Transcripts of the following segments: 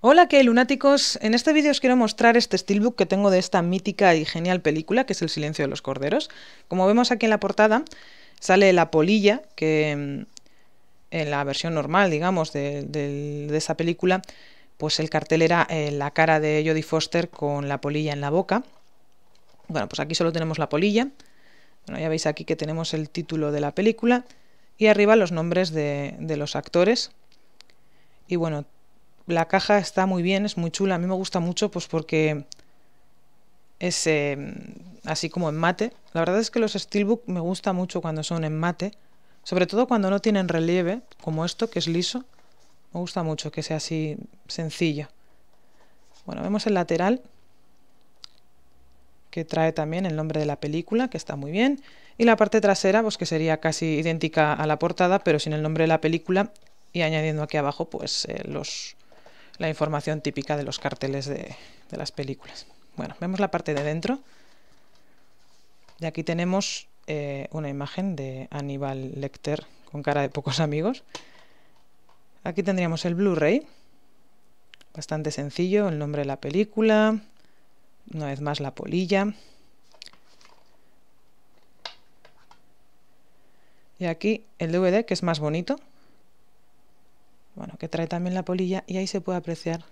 Hola que lunáticos, en este vídeo os quiero mostrar este steelbook que tengo de esta mítica y genial película que es El silencio de los corderos. Como vemos aquí en la portada sale la polilla que mm, en la versión normal digamos de, esa película pues el cartel era eh, la cara de Jodie Foster con la polilla en la boca. Bueno pues aquí solo tenemos la polilla. Bueno, ya veis aquí que tenemos el título de la película y arriba los nombres de, de los actores. Y bueno, la caja está muy bien, es muy chula, a mí me gusta mucho pues porque es em, así como en mate. La verdad es que los steelbook me gusta mucho cuando son en mate, sobre todo cuando no tienen relieve, como esto que es liso. Me gusta mucho que sea así sencillo. Bueno, vemos el lateral que trae también el nombre de la película, que está muy bien, y la parte trasera, pues que sería casi idéntica a la portada, pero sin el nombre de la película, y añadiendo aquí abajo, pues eh, los, la información típica de los carteles de, las películas. Bueno, vemos la parte de dentro. Y aquí tenemos eh, una imagen de Aníbal Lecter con cara de pocos amigos. Aquí tendríamos el Blu-ray, bastante sencillo, el nombre de la película, una vez más la polilla y aquí el DVD que es más bonito bueno que trae también la polilla y ahí se puede apreciar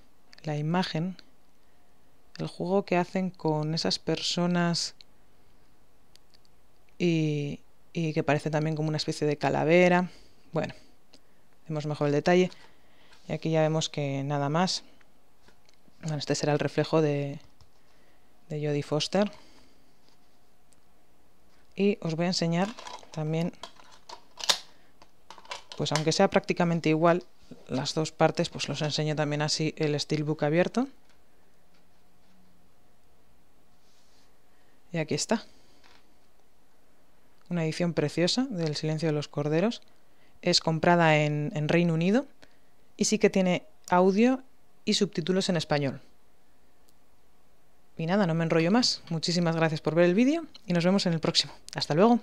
la imagen el juego que hacen con esas personas y, y que parece también como una especie de calavera bueno vemos mejor el detalle y aquí ya vemos que nada más bueno, este será el reflejo de, de Jodie Foster. Y os voy a enseñar también, pues aunque sea prácticamente igual las dos partes, pues los enseño también así el steelbook abierto. Y aquí está. Una edición preciosa del Silencio de los Corderos. Es comprada en, en Reino Unido y sí que tiene audio y subtítulos en español. Y nada, no me enrollo más. Muchísimas gracias por ver el vídeo y nos vemos en el próximo. Hasta luego.